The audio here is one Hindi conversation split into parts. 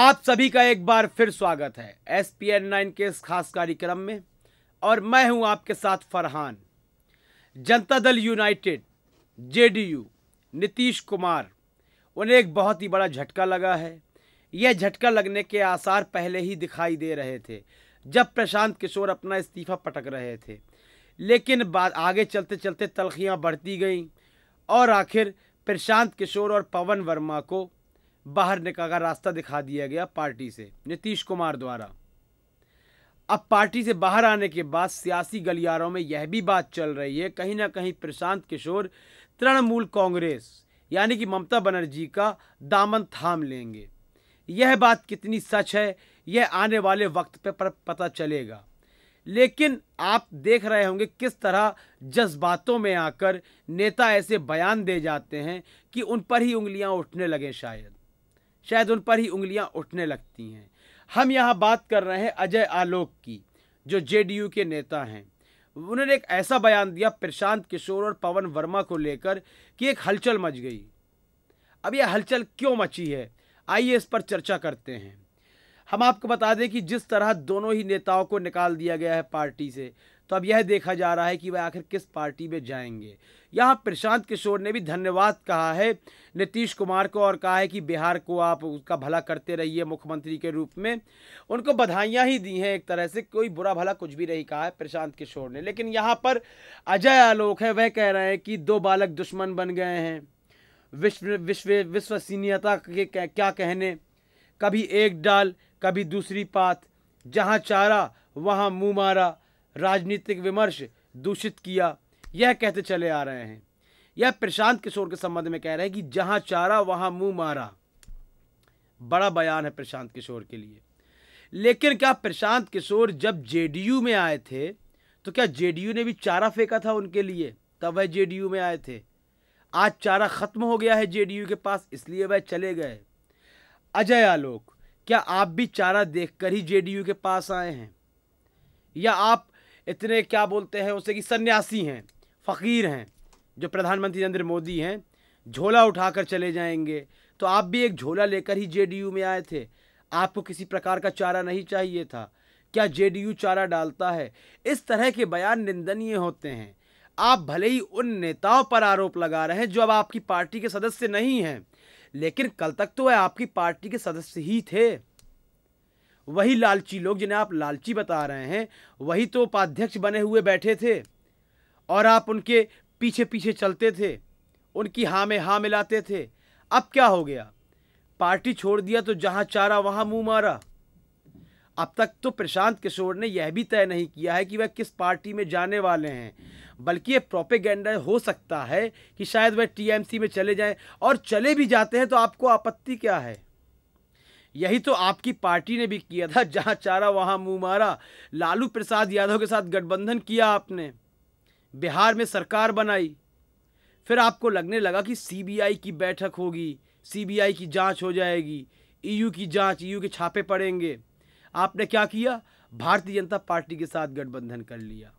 आप सभी का एक बार फिर स्वागत है एस पी एन नाइन के इस खास कार्यक्रम में और मैं हूं आपके साथ फरहान जनता दल यूनाइटेड जेडीयू नीतीश कुमार उन्हें एक बहुत ही बड़ा झटका लगा है यह झटका लगने के आसार पहले ही दिखाई दे रहे थे जब प्रशांत किशोर अपना इस्तीफा पटक रहे थे लेकिन बाद आगे चलते चलते तलखियाँ बढ़ती गईं और आखिर प्रशांत किशोर और पवन वर्मा को बाहर निकाल का रास्ता दिखा दिया गया पार्टी से नीतीश कुमार द्वारा अब पार्टी से बाहर आने के बाद सियासी गलियारों में यह भी बात चल रही है कहीं ना कहीं प्रशांत किशोर तृणमूल कांग्रेस यानी कि ममता बनर्जी का दामन थाम लेंगे यह बात कितनी सच है यह आने वाले वक्त पर पता चलेगा लेकिन आप देख रहे होंगे किस तरह जज्बातों में आकर नेता ऐसे बयान दे जाते हैं कि उन पर ही उंगलियां उठने लगे शायद शायद उन पर ही उंगलियां उठने लगती हैं हम यहाँ बात कर रहे हैं अजय आलोक की जो जेडीयू के नेता हैं उन्होंने एक ऐसा बयान दिया प्रशांत किशोर और पवन वर्मा को लेकर कि एक हलचल मच गई अब यह हलचल क्यों मची है आइए इस पर चर्चा करते हैं हम आपको बता दें कि जिस तरह दोनों ही नेताओं को निकाल दिया गया है पार्टी से तो अब यह देखा जा रहा है कि वह आखिर किस पार्टी में जाएंगे यहाँ प्रशांत किशोर ने भी धन्यवाद कहा है नीतीश कुमार को और कहा है कि बिहार को आप उसका भला करते रहिए मुख्यमंत्री के रूप में उनको बधाइयाँ ही दी हैं एक तरह से कोई बुरा भला कुछ भी नहीं कहा है प्रशांत किशोर ने लेकिन यहाँ पर अजय आलोक है वह कह रहे हैं कि दो बालक दुश्मन बन गए हैं विश्व विश्व विश्वसनीयता के क्या कहने कभी एक डाल कभी दूसरी पात जहाँ चारा वहाँ मुँह मारा राजनीतिक विमर्श दूषित किया यह कहते चले आ रहे हैं यह प्रशांत किशोर के संबंध में कह रहे हैं कि जहां चारा वहां मुंह मारा बड़ा बयान है प्रशांत किशोर के लिए लेकिन क्या प्रशांत किशोर जब जेडीयू में आए थे तो क्या जेडीयू ने भी चारा फेंका था उनके लिए तब वह जेडीयू में आए थे आज चारा खत्म हो गया है जेडीयू के पास इसलिए वह चले गए अजय आलोक क्या आप भी चारा देखकर ही जेडीयू के पास आए हैं या आप इतने क्या बोलते हैं उसे कि सन्यासी हैं फ़कीर हैं जो प्रधानमंत्री नरेंद्र मोदी हैं झोला उठाकर चले जाएंगे तो आप भी एक झोला लेकर ही जेडीयू में आए थे आपको किसी प्रकार का चारा नहीं चाहिए था क्या जेडीयू चारा डालता है इस तरह के बयान निंदनीय होते हैं आप भले ही उन नेताओं पर आरोप लगा रहे हैं जो अब आपकी पार्टी के सदस्य नहीं हैं लेकिन कल तक तो वह आपकी पार्टी के सदस्य ही थे वही लालची लोग जिन्हें आप लालची बता रहे हैं वही तो उपाध्यक्ष बने हुए बैठे थे और आप उनके पीछे पीछे चलते थे उनकी हाँ में हाँ मिलाते थे अब क्या हो गया पार्टी छोड़ दिया तो जहाँ चारा वहाँ मुँह मारा अब तक तो प्रशांत किशोर ने यह भी तय नहीं किया है कि वह किस पार्टी में जाने वाले हैं बल्कि ये प्रोपेगेंडा हो सकता है कि शायद वह टीएमसी में चले जाएं और चले भी जाते हैं तो आपको आपत्ति क्या है यही तो आपकी पार्टी ने भी किया था जहां चारा वहां मुंह मारा लालू प्रसाद यादव के साथ गठबंधन किया आपने बिहार में सरकार बनाई फिर आपको लगने लगा कि सीबीआई की बैठक होगी सीबीआई की जांच हो जाएगी ईयू की जांच ईयू के छापे पड़ेंगे आपने क्या किया भारतीय जनता पार्टी के साथ गठबंधन कर लिया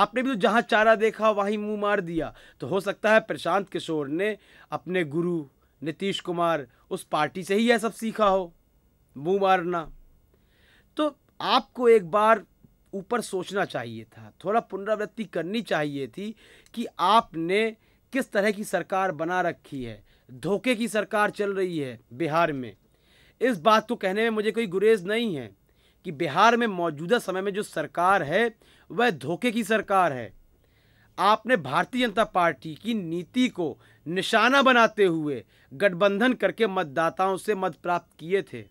आपने भी तो जहाँ चारा देखा वहीं मुंह मार दिया तो हो सकता है प्रशांत किशोर ने अपने गुरु नीतीश कुमार उस पार्टी से ही यह सब सीखा हो मुंह मारना तो आपको एक बार ऊपर सोचना चाहिए था थोड़ा पुनरावृत्ति करनी चाहिए थी कि आपने किस तरह की सरकार बना रखी है धोखे की सरकार चल रही है बिहार में इस बात को कहने में मुझे कोई गुरेज नहीं है कि बिहार में मौजूदा समय में जो सरकार है वह धोखे की सरकार है आपने भारतीय जनता पार्टी की नीति को निशाना बनाते हुए गठबंधन करके मतदाताओं से मत प्राप्त किए थे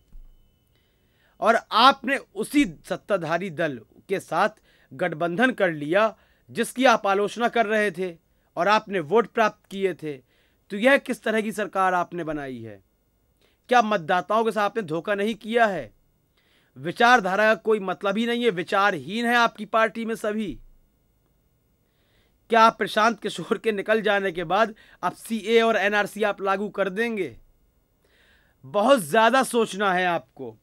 और आपने उसी सत्ताधारी दल के साथ गठबंधन कर लिया जिसकी आप आलोचना कर रहे थे और आपने वोट प्राप्त किए थे तो यह किस तरह की सरकार आपने बनाई है क्या मतदाताओं के साथ आपने धोखा नहीं किया है विचारधारा का कोई मतलब ही नहीं है विचारहीन है आपकी पार्टी में सभी क्या आप प्रशांत किशोर के निकल जाने के बाद आप सी ए और सी आप लागू कर देंगे बहुत ज़्यादा सोचना है आपको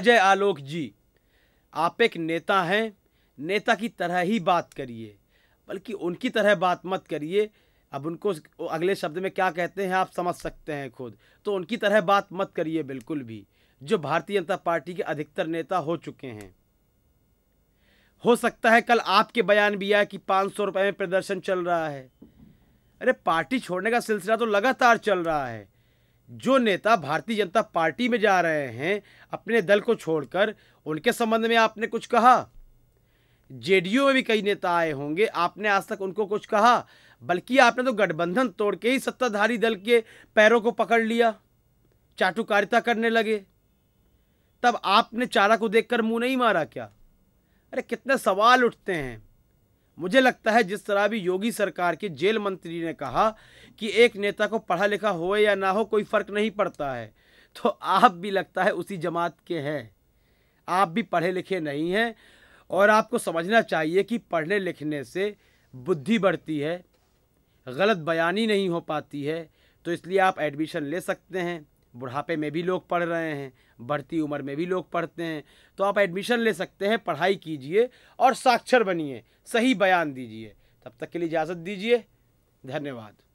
अजय आलोक जी आप एक नेता हैं नेता की तरह ही बात करिए बल्कि उनकी तरह बात मत करिए अब उनको अगले शब्द में क्या कहते हैं आप समझ सकते हैं खुद तो उनकी तरह बात मत करिए बिल्कुल भी जो भारतीय जनता पार्टी के अधिकतर नेता हो चुके हैं हो सकता है कल आपके बयान भी आया कि पाँच सौ रुपये में प्रदर्शन चल रहा है अरे पार्टी छोड़ने का सिलसिला तो लगातार चल रहा है जो नेता भारतीय जनता पार्टी में जा रहे हैं अपने दल को छोड़कर उनके संबंध में आपने कुछ कहा जेडीयू में भी कई नेता आए होंगे आपने आज तक उनको कुछ कहा बल्कि आपने तो गठबंधन तोड़ के ही सत्ताधारी दल के पैरों को पकड़ लिया चाटुकारिता करने लगे तब आपने चारा को देखकर मुंह नहीं मारा क्या अरे कितने सवाल उठते हैं मुझे लगता है जिस तरह भी योगी सरकार के जेल मंत्री ने कहा कि एक नेता को पढ़ा लिखा हो या ना हो कोई फ़र्क नहीं पड़ता है तो आप भी लगता है उसी जमात के हैं आप भी पढ़े लिखे नहीं हैं और आपको समझना चाहिए कि पढ़ने लिखने से बुद्धि बढ़ती है गलत बयानी नहीं हो पाती है तो इसलिए आप एडमिशन ले सकते हैं बुढ़ापे में भी लोग पढ़ रहे हैं बढ़ती उम्र में भी लोग पढ़ते हैं तो आप एडमिशन ले सकते हैं पढ़ाई कीजिए और साक्षर बनिए सही बयान दीजिए तब तक के लिए इजाज़त दीजिए धन्यवाद